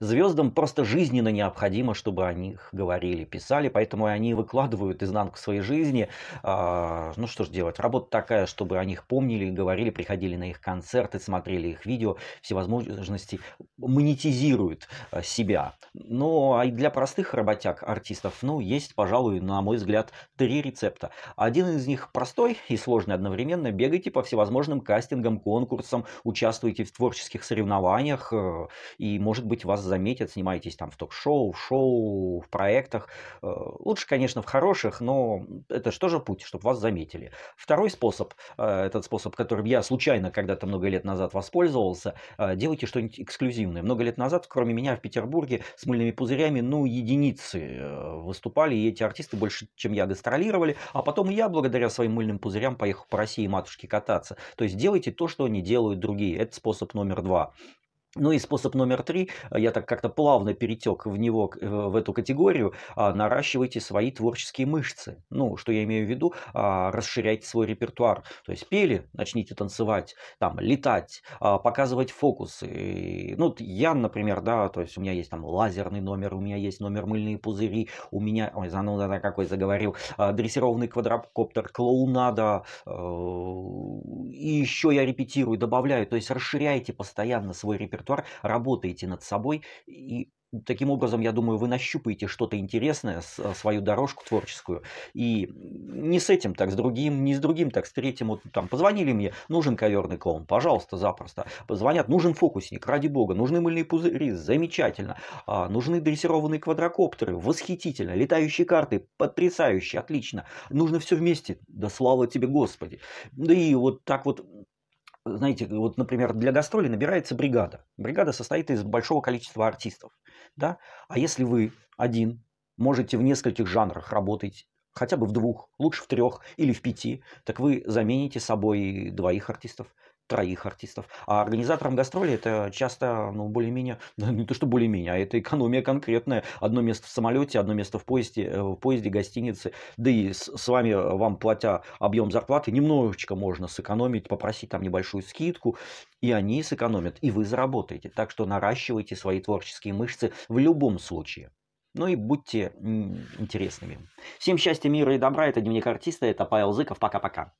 звездам просто жизненно необходимо, чтобы о них говорили, писали, поэтому они выкладывают изнанку своей жизни. А, ну что ж делать, работа такая, чтобы о них помнили, говорили, приходили на их концерты, смотрели их видео, возможности монетизируют а, себя. Но а и для простых работяг, артистов, ну, есть, пожалуй, на мой взгляд, три рецепта. Один из них простой и сложный одновременно. Бегайте по всевозможным кастингам, конкурсам, участвуйте в творческих соревнованиях, э, и, может быть, вас заметят, снимаетесь там в ток-шоу, в шоу, в проектах. Э, лучше, конечно, в хороших, но это же тоже путь, чтобы вас заметили. Второй способ, э, этот способ, которым я случайно когда-то много лет назад воспользовался, э, делайте что-нибудь эксклюзивное. Много лет назад, кроме меня в Петербурге, с мыльными пузырями, ну, единицы выступали, и эти артисты больше, чем я, гастролировали. А потом я, благодаря своим мыльным пузырям, поехал по России матушке кататься. То есть делайте то, что не делают другие. Это способ номер два. Ну и способ номер три, я так как-то плавно перетек в него, э, в эту категорию, а, наращивайте свои творческие мышцы. Ну, что я имею в виду, а, расширяйте свой репертуар. То есть пели, начните танцевать, там, летать, а, показывать фокусы. ну, я, например, да, то есть у меня есть там лазерный номер, у меня есть номер мыльные пузыри, у меня, ой, зануда да, какой заговорил, дрессированный квадрокоптер, клоунада, э, и еще я репетирую, добавляю, то есть расширяйте постоянно свой репертуар, работайте над собой и таким образом, я думаю, вы нащупаете что-то интересное, а, свою дорожку творческую. И не с этим, так с другим, не с другим, так с третьим. Вот там позвонили мне, нужен коверный клоун, пожалуйста, запросто. Позвонят, нужен фокусник, ради бога, нужны мыльные пузыри, замечательно. А, нужны дрессированные квадрокоптеры, восхитительно. Летающие карты, потрясающе, отлично. Нужно все вместе, да слава тебе, Господи. Да и вот так вот знаете, вот, например, для гастролей набирается бригада. Бригада состоит из большого количества артистов, да? А если вы один, можете в нескольких жанрах работать, хотя бы в двух, лучше в трех или в пяти, так вы замените собой двоих артистов, троих артистов. А организаторам гастроли это часто, ну, более-менее, да, не то что более-менее, а это экономия конкретная. Одно место в самолете, одно место в поезде, э, в поезде гостинице. Да и с, с вами, э, вам платя объем зарплаты, немножечко можно сэкономить, попросить там небольшую скидку, и они сэкономят, и вы заработаете. Так что наращивайте свои творческие мышцы в любом случае. Ну и будьте интересными. Всем счастья, мира и добра. Это Дневник артиста, это Павел Зыков. Пока-пока.